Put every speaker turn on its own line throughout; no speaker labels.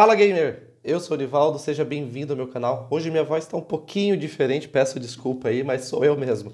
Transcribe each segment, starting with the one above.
Fala gamer, eu sou o Nivaldo, seja bem-vindo ao meu canal. Hoje minha voz está um pouquinho diferente, peço desculpa aí, mas sou eu mesmo.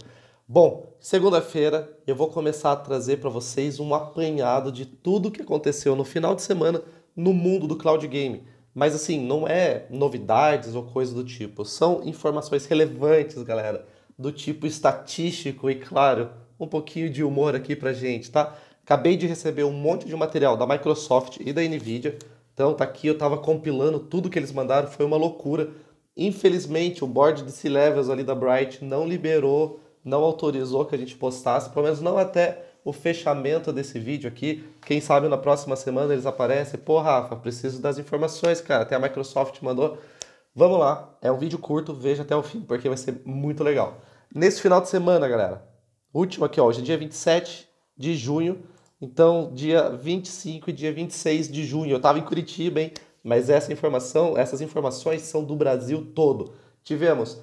Bom, segunda-feira eu vou começar a trazer para vocês um apanhado de tudo que aconteceu no final de semana no mundo do cloud game. Mas assim, não é novidades ou coisa do tipo, são informações relevantes, galera, do tipo estatístico e claro, um pouquinho de humor aqui pra gente, tá? Acabei de receber um monte de material da Microsoft e da Nvidia então tá aqui, eu estava compilando tudo que eles mandaram, foi uma loucura. Infelizmente, o board de C-Levels ali da Bright não liberou, não autorizou que a gente postasse, pelo menos não até o fechamento desse vídeo aqui. Quem sabe na próxima semana eles aparecem. Pô, Rafa, preciso das informações, cara. Até a Microsoft mandou. Vamos lá, é um vídeo curto, veja até o fim, porque vai ser muito legal. Nesse final de semana, galera, último aqui, ó, hoje é dia 27 de junho, então, dia 25 e dia 26 de junho, eu estava em Curitiba, hein? Mas essa informação, essas informações são do Brasil todo. Tivemos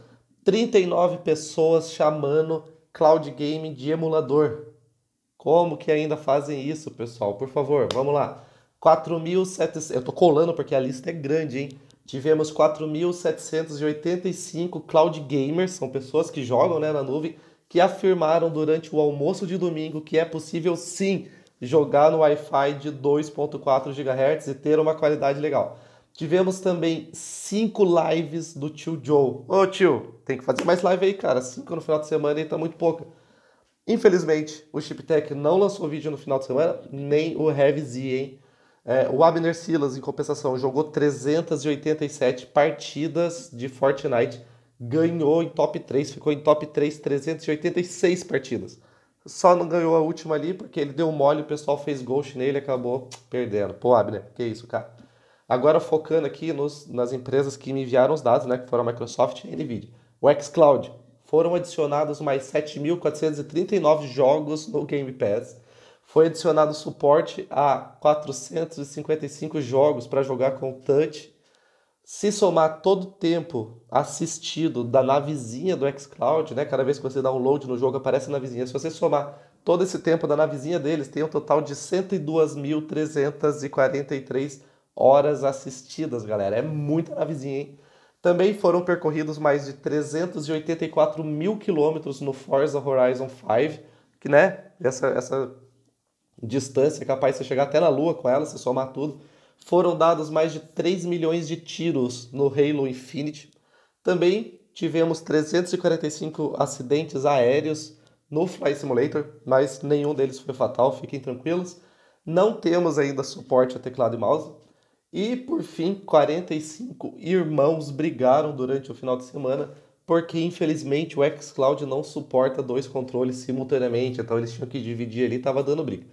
39 pessoas chamando cloud game de emulador. Como que ainda fazem isso, pessoal? Por favor, vamos lá. 4.700, eu tô colando porque a lista é grande, hein? Tivemos 4.785 cloud gamers, são pessoas que jogam né, na nuvem, que afirmaram durante o almoço de domingo que é possível sim jogar no Wi-Fi de 2.4 GHz e ter uma qualidade legal. Tivemos também cinco lives do tio Joe. Ô tio, tem que fazer mais live aí, cara. Cinco no final de semana e tá muito pouca. Infelizmente, o Chiptech não lançou vídeo no final de semana, nem o Revz, hein? É, o Abner Silas, em compensação, jogou 387 partidas de Fortnite, ganhou em top 3, ficou em top 3 386 partidas. Só não ganhou a última ali porque ele deu mole, o pessoal fez ghost nele e acabou perdendo. Pô, Abner, que isso, cara. Agora focando aqui nos, nas empresas que me enviaram os dados, né, que foram a Microsoft e a Nvidia. O xCloud, foram adicionados mais 7.439 jogos no Game Pass. Foi adicionado suporte a 455 jogos para jogar com touch. Se somar todo o tempo assistido da uhum. navezinha do xCloud, né? Cada vez que você dá um load no jogo, aparece na navezinha. Se você somar todo esse tempo da navezinha deles, tem um total de 102.343 horas assistidas, galera. É muita navezinha, hein? Também foram percorridos mais de 384 mil quilômetros no Forza Horizon 5, que, né, essa, essa distância é capaz de você chegar até na Lua com ela, se somar tudo. Foram dados mais de 3 milhões de tiros no Halo Infinite, também tivemos 345 acidentes aéreos no Fly Simulator, mas nenhum deles foi fatal, fiquem tranquilos. Não temos ainda suporte a teclado e mouse. E por fim, 45 irmãos brigaram durante o final de semana porque infelizmente o xCloud não suporta dois controles simultaneamente, então eles tinham que dividir ali, estava dando briga.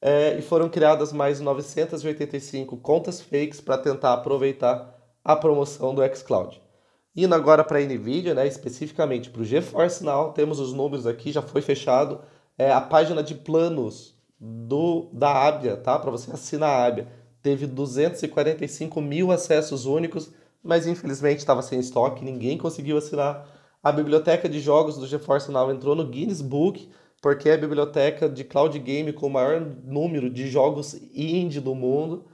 É, e foram criadas mais 985 contas fakes para tentar aproveitar a promoção do xCloud. Indo agora para a NVIDIA, né, especificamente para o GeForce Now, temos os números aqui, já foi fechado é, a página de planos do da Abia, tá? Para você assinar a Abia. Teve 245 mil acessos únicos, mas infelizmente estava sem estoque, ninguém conseguiu assinar. A biblioteca de jogos do GeForce Now entrou no Guinness Book, porque é a biblioteca de cloud game com o maior número de jogos indie do mundo.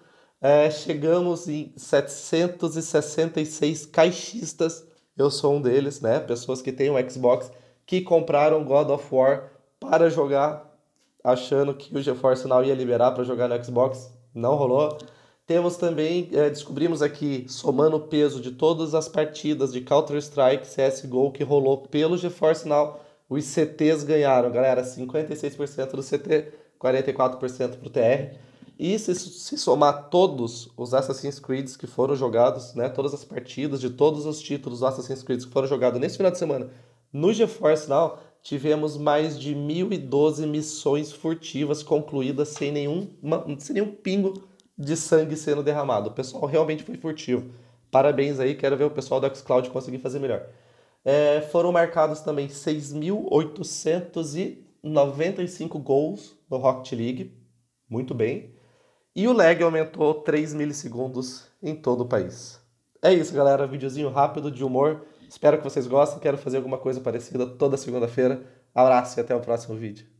É, chegamos em 766 caixistas. Eu sou um deles, né? Pessoas que têm um Xbox que compraram God of War para jogar, achando que o GeForce Now ia liberar para jogar no Xbox. Não rolou. Temos também, é, descobrimos aqui, somando o peso de todas as partidas de Counter-Strike, CSGO que rolou pelo GeForce Now, os CTs ganharam, galera. 56% do CT, 44% para o TR. E se, se somar todos os Assassin's Creed que foram jogados, né, todas as partidas de todos os títulos do Assassin's Creed que foram jogados nesse final de semana no GeForce Now, tivemos mais de 1.012 missões furtivas concluídas sem nenhum, sem nenhum pingo de sangue sendo derramado. O pessoal realmente foi furtivo. Parabéns aí, quero ver o pessoal do xCloud conseguir fazer melhor. É, foram marcados também 6.895 gols no Rocket League, muito bem. E o lag aumentou 3 milissegundos em todo o país. É isso, galera. Videozinho rápido de humor. Espero que vocês gostem. Quero fazer alguma coisa parecida toda segunda-feira. Abraço e até o próximo vídeo.